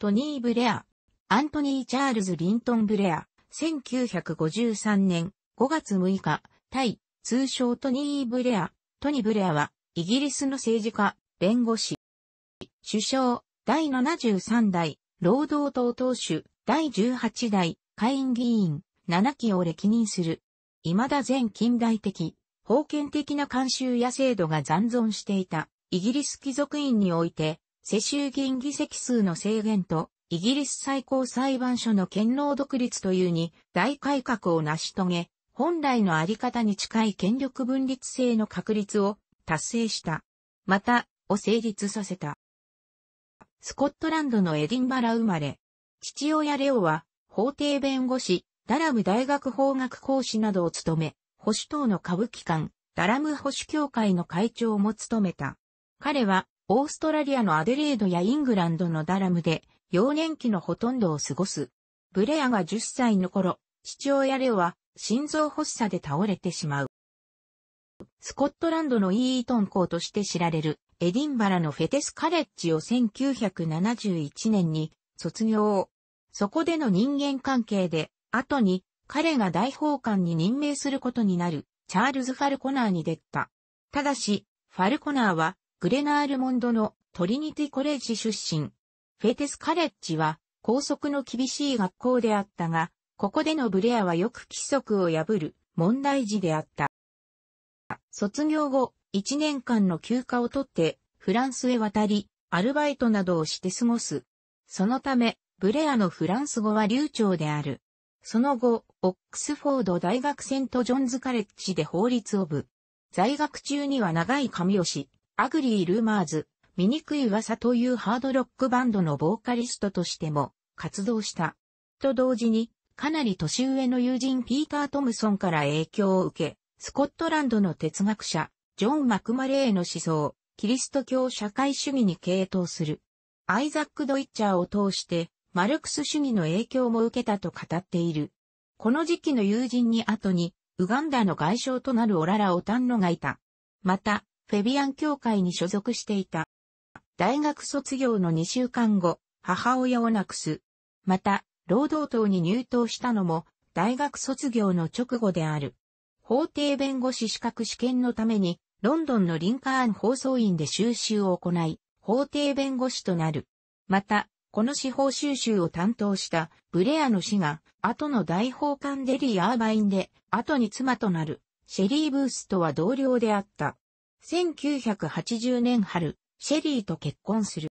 トニー・ブレア、アントニー・チャールズ・リントン・ブレア、1953年5月6日、対、通称トニー・ブレア、トニ・ー・ブレアは、イギリスの政治家、弁護士、首相、第73代、労働党党首、第18代、下院議員、7期を歴任する。未だ全近代的、封建的な慣習や制度が残存していた、イギリス貴族院において、世襲議員議席数の制限と、イギリス最高裁判所の権能独立というに大改革を成し遂げ、本来のあり方に近い権力分立性の確立を達成した。また、を成立させた。スコットランドのエディンバラ生まれ。父親レオは、法廷弁護士、ダラム大学法学講師などを務め、保守党の歌舞伎館、ダラム保守協会の会長も務めた。彼は、オーストラリアのアデレードやイングランドのダラムで、幼年期のほとんどを過ごす。ブレアが10歳の頃、父親レオは心臓発作で倒れてしまう。スコットランドのイートン校として知られるエディンバラのフェテスカレッジを1971年に卒業。そこでの人間関係で、後に彼が大法官に任命することになるチャールズ・ファルコナーに出た。ただし、ファルコナーはグレナールモンドのトリニティコレッジ出身。フェテスカレッジは校則の厳しい学校であったが、ここでのブレアはよく規則を破る問題児であった。卒業後、1年間の休暇を取ってフランスへ渡り、アルバイトなどをして過ごす。そのため、ブレアのフランス語は流暢である。その後、オックスフォード大学セントジョンズカレッジで法律を部。在学中には長い髪をし、アグリー・ルーマーズ、醜い噂というハードロックバンドのボーカリストとしても活動した。と同時に、かなり年上の友人ピーター・トムソンから影響を受け、スコットランドの哲学者、ジョン・マクマレーの思想、キリスト教社会主義に傾倒する。アイザック・ドイッチャーを通して、マルクス主義の影響も受けたと語っている。この時期の友人に後に、ウガンダの外相となるオララ・オタンノがいた。また、フェビアン教会に所属していた。大学卒業の2週間後、母親を亡くす。また、労働党に入党したのも、大学卒業の直後である。法廷弁護士資格試験のために、ロンドンのリンカーン放送院で修習を行い、法廷弁護士となる。また、この司法収集を担当したブレアの死が、後の大法官デリー・アーバインで、後に妻となる、シェリー・ブースとは同僚であった。1980年春、シェリーと結婚する。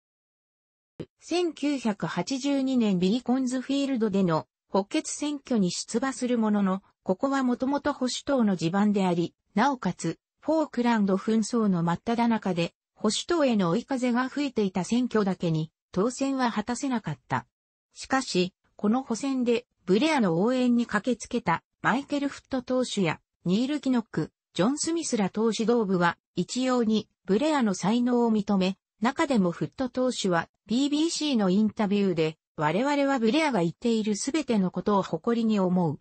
1982年ビリコンズフィールドでの補欠選挙に出馬するものの、ここはもともと保守党の地盤であり、なおかつ、フォークランド紛争の真っ只中で、保守党への追い風が吹いていた選挙だけに、当選は果たせなかった。しかし、この補選で、ブレアの応援に駆けつけた、マイケル・フット党首や、ニール・キノック、ジョン・スミスら投手道部は一様にブレアの才能を認め、中でもフット投手は BBC のインタビューで我々はブレアが言っているすべてのことを誇りに思う。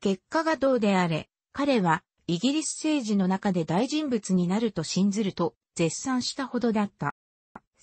結果がどうであれ、彼はイギリス政治の中で大人物になると信ずると絶賛したほどだった。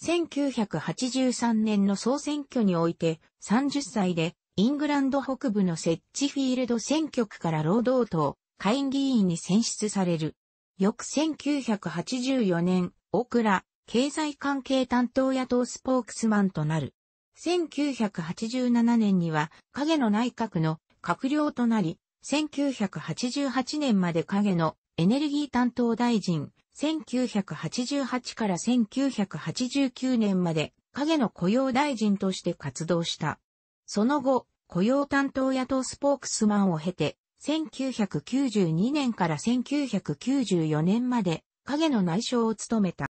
1983年の総選挙において30歳でイングランド北部のセッチフィールド選挙区から労働党下院議員に選出される。翌1984年、大倉、経済関係担当野党スポークスマンとなる。1987年には影の内閣の閣僚となり、1988年まで影のエネルギー担当大臣、1988から1989年まで影の雇用大臣として活動した。その後、雇用担当野党スポークスマンを経て、1992年から1994年まで影の内相を務めた。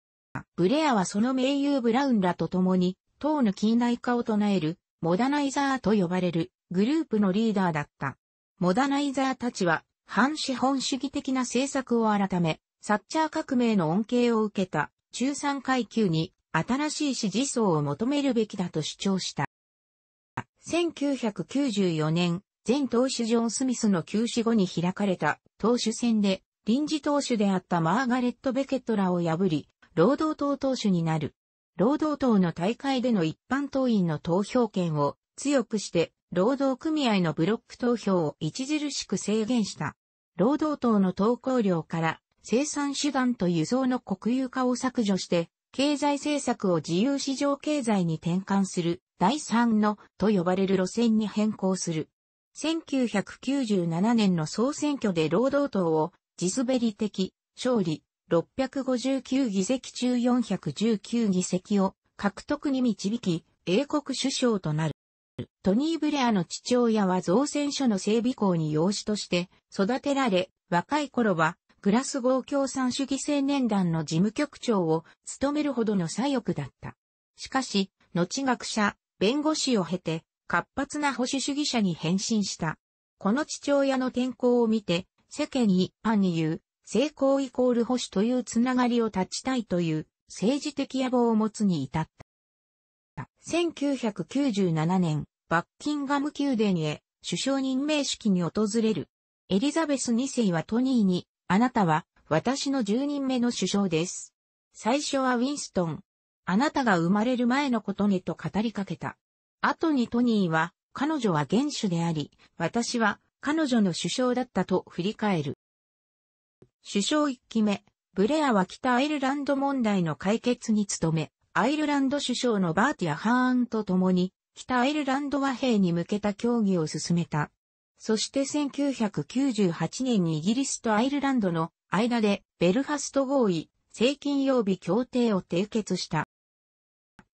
ブレアはその名優ブラウンらと共に、党の近代化を唱える、モダナイザーと呼ばれるグループのリーダーだった。モダナイザーたちは、反資本主義的な政策を改め、サッチャー革命の恩恵を受けた中産階級に新しい支持層を求めるべきだと主張した。1994年、前投手ジョン・スミスの休止後に開かれた投手戦で臨時投手であったマーガレット・ベケットらを破り、労働党投手になる。労働党の大会での一般党員の投票権を強くして、労働組合のブロック投票を著しく制限した。労働党の投稿料から生産手段と輸送の国有化を削除して、経済政策を自由市場経済に転換する第3のと呼ばれる路線に変更する。1997年の総選挙で労働党を地滑り的勝利659議席中419議席を獲得に導き、英国首相となる。トニー・ブレアの父親は造船所の整備校に養子として育てられ、若い頃はグラスゴー共産主義青年団の事務局長を務めるほどの左翼だった。しかし、後学者、弁護士を経て、活発な保守主義者に変身した。この父親の転校を見て、世間一般に言う、成功イコール保守というつながりを断ちたいという政治的野望を持つに至った。1997年、バッキンガム宮殿へ首相任命式に訪れる。エリザベス2世はトニーに、あなたは私の10人目の首相です。最初はウィンストン。あなたが生まれる前のことねと語りかけた。後にトニーは、彼女は元首であり、私は彼女の首相だったと振り返る。首相1期目、ブレアは北アイルランド問題の解決に努め、アイルランド首相のバーティア・ハーンと共に、北アイルランド和平に向けた協議を進めた。そして1998年にイギリスとアイルランドの間でベルファスト合意、正金曜日協定を締結した。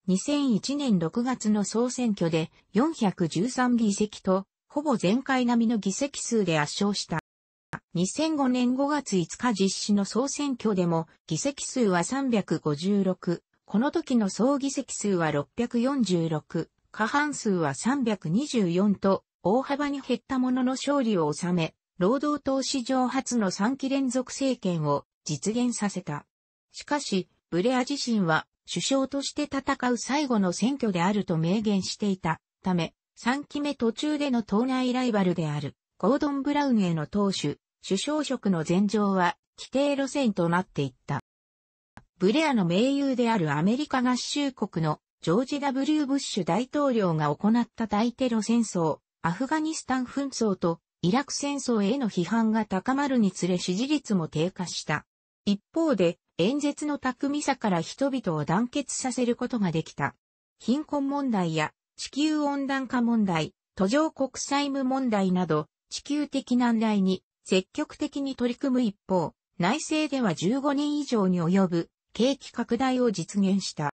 2001年6月の総選挙で413議席と、ほぼ前回並みの議席数で圧勝した。2005年5月5日実施の総選挙でも議席数は356、この時の総議席数は646、過半数は324と大幅に減ったものの勝利を収め、労働党史上初の3期連続政権を実現させた。しかし、ブレア自身は首相として戦う最後の選挙であると明言していたため、3期目途中での党内ライバルであるゴードン・ブラウンへの党首、首相職の前場は規定路線となっていった。ブレアの盟友であるアメリカ合衆国のジョージ・ W・ ブッシュ大統領が行った大テロ戦争、アフガニスタン紛争とイラク戦争への批判が高まるにつれ支持率も低下した。一方で、演説の巧みさから人々を団結させることができた。貧困問題や地球温暖化問題、途上国債務問題など地球的難題に積極的に取り組む一方、内政では15年以上に及ぶ景気拡大を実現した。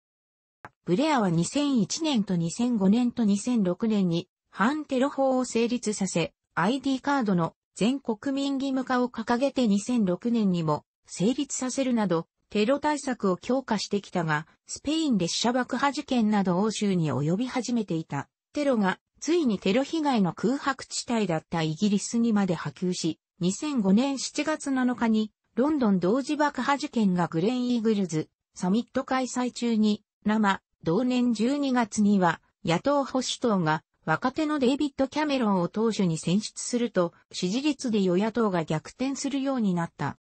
ブレアは2001年と2005年と2006年に反テロ法を成立させ、ID カードの全国民義務化を掲げて2006年にも成立させるなど、テロ対策を強化してきたが、スペイン列車爆破事件など欧州に及び始めていた。テロが、ついにテロ被害の空白地帯だったイギリスにまで波及し、2005年7月7日に、ロンドン同時爆破事件がグレン・イーグルズ、サミット開催中に、生、同年12月には、野党保守党が、若手のデイビッド・キャメロンを党首に選出すると、支持率で与野党が逆転するようになった。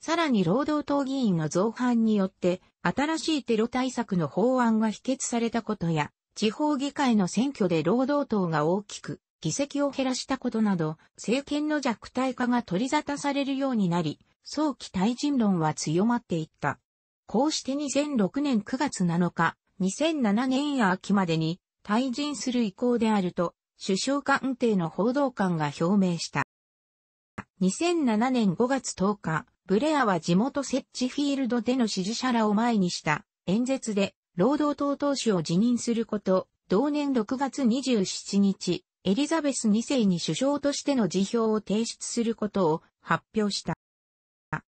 さらに労働党議員の造反によって、新しいテロ対策の法案が否決されたことや、地方議会の選挙で労働党が大きく議席を減らしたことなど、政権の弱体化が取り沙汰されるようになり、早期退陣論は強まっていった。こうして2006年9月7日、2007年秋までに退陣する意向であると、首相官邸の報道官が表明した。2007年5月10日、ブレアは地元設置フィールドでの支持者らを前にした演説で労働党党首を辞任すること、同年6月27日、エリザベス2世に首相としての辞表を提出することを発表した。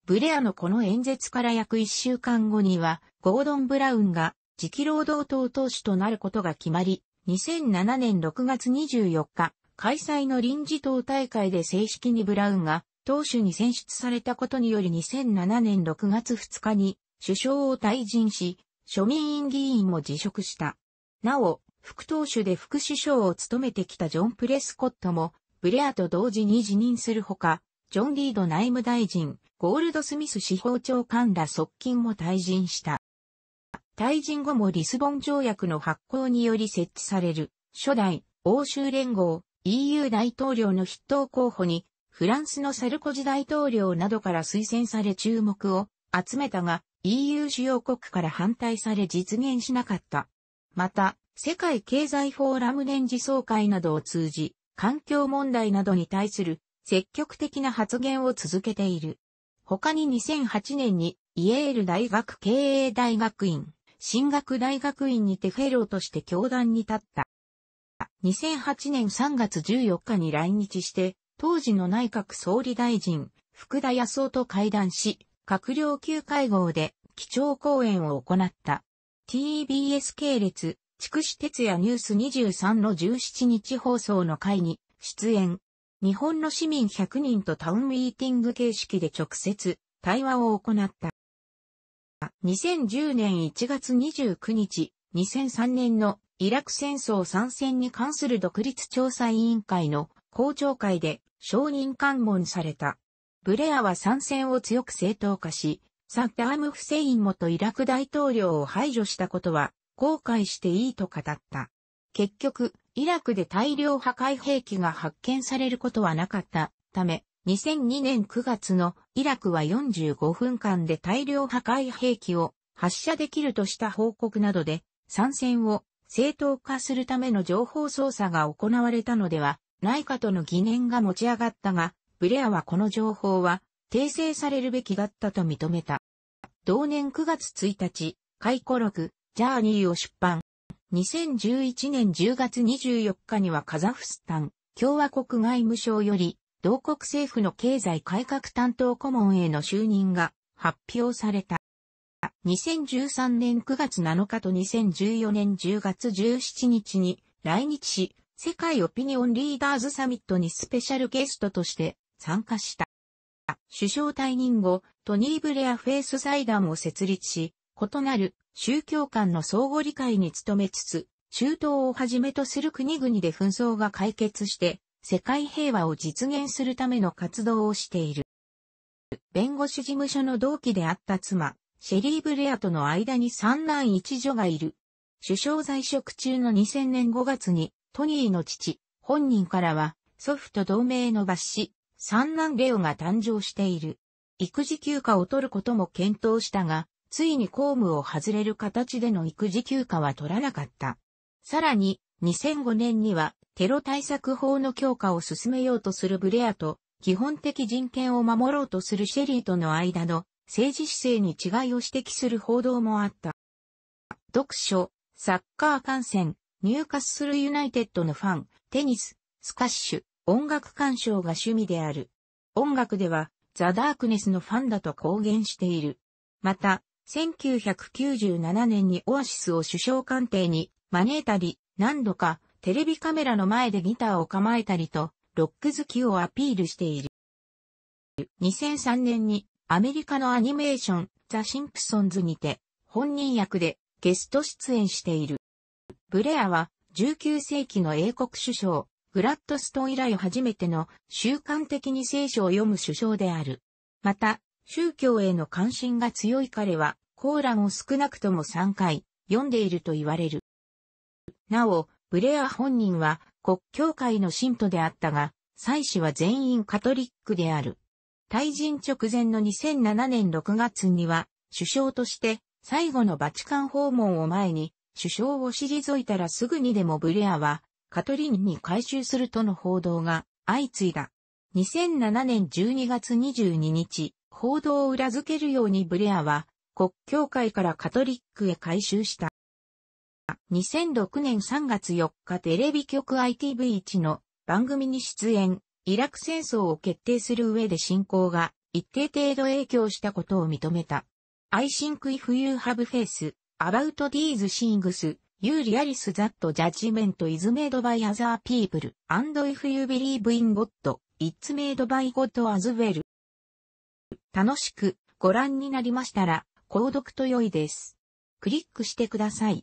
ブレアのこの演説から約1週間後には、ゴードン・ブラウンが次期労働党党首となることが決まり、2007年6月24日、開催の臨時党大会で正式にブラウンが党首に選出されたことにより2007年6月2日に首相を退陣し、庶民院議員も辞職した。なお、副党首で副首相を務めてきたジョン・プレスコットも、ブレアと同時に辞任するほか、ジョン・リード内務大臣、ゴールド・スミス司法長官ら側近も退陣した。退陣後もリスボン条約の発行により設置される、初代欧州連合 EU 大統領の筆頭候補にフランスのサルコジ大統領などから推薦され注目を集めたが EU 主要国から反対され実現しなかった。また、世界経済フォーラム年次総会などを通じ、環境問題などに対する積極的な発言を続けている。他に2008年にイエール大学経営大学院、進学大学院にてフェローとして教壇に立った。2008年3月14日に来日して、当時の内閣総理大臣、福田康夫と会談し、閣僚級会合で基調講演を行った。TBS 系列、筑紫哲也ニュース23の17日放送の会に出演。日本の市民100人とタウンミーティング形式で直接対話を行った。2010年1月29日、2003年のイラク戦争参戦に関する独立調査委員会の公聴会で承認喚問された。ブレアは参戦を強く正当化し、サッダーム・フセイン元イラク大統領を排除したことは後悔していいと語った。結局、イラクで大量破壊兵器が発見されることはなかったため、2002年9月のイラクは45分間で大量破壊兵器を発射できるとした報告などで参戦を正当化するための情報操作が行われたのでは内いとの疑念が持ち上がったが、ブレアはこの情報は訂正されるべきだったと認めた。同年9月1日、回顧録、ジャーニーを出版。2011年10月24日にはカザフスタン共和国外務省より同国政府の経済改革担当顧問への就任が発表された。2013年9月7日と2014年10月17日に来日し、世界オピニオンリーダーズサミットにスペシャルゲストとして参加した。首相退任後、トニー・ブレア・フェイス財団を設立し、異なる宗教間の相互理解に努めつつ、中東をはじめとする国々で紛争が解決して、世界平和を実現するための活動をしている。弁護士事務所の同期であった妻、シェリー・ブレアとの間に三男一女がいる。首相在職中の2000年5月にトニーの父、本人からは、祖父と同盟の抜子、三男レオが誕生している。育児休暇を取ることも検討したが、ついに公務を外れる形での育児休暇は取らなかった。さらに、2005年には、テロ対策法の強化を進めようとするブレアと、基本的人権を守ろうとするシェリーとの間の政治姿勢に違いを指摘する報道もあった。読書、サッカー観戦、ニューカッスルユナイテッドのファン、テニス、スカッシュ、音楽鑑賞が趣味である。音楽では、ザ・ダークネスのファンだと公言している。また、1997年にオアシスを首相官邸に招いたり、何度かテレビカメラの前でギターを構えたりと、ロック好きをアピールしている。2003年にアメリカのアニメーション、ザ・シンプソンズにて、本人役でゲスト出演している。ブレアは19世紀の英国首相、グラッドストン以来初めての習慣的に聖書を読む首相である。また、宗教への関心が強い彼は、コーランを少なくとも3回読んでいると言われる。なお、ブレア本人は国教会の信徒であったが、祭司は全員カトリックである。退陣直前の2007年6月には、首相として最後のバチカン訪問を前に首相を退いたらすぐにでもブレアは、カトリンに回収するとの報道が相次いだ。2007年12月22日、報道を裏付けるようにブレアは、国教会からカトリックへ回収した。2006年3月4日テレビ局 ITV1 の番組に出演、イラク戦争を決定する上で進行が一定程度影響したことを認めた。I think if you have f a About these things, you realize that judgment is made by other people, and if you believe in God, it's made by God as well. 楽しくご覧になりましたら、購読と良いです。クリックしてください。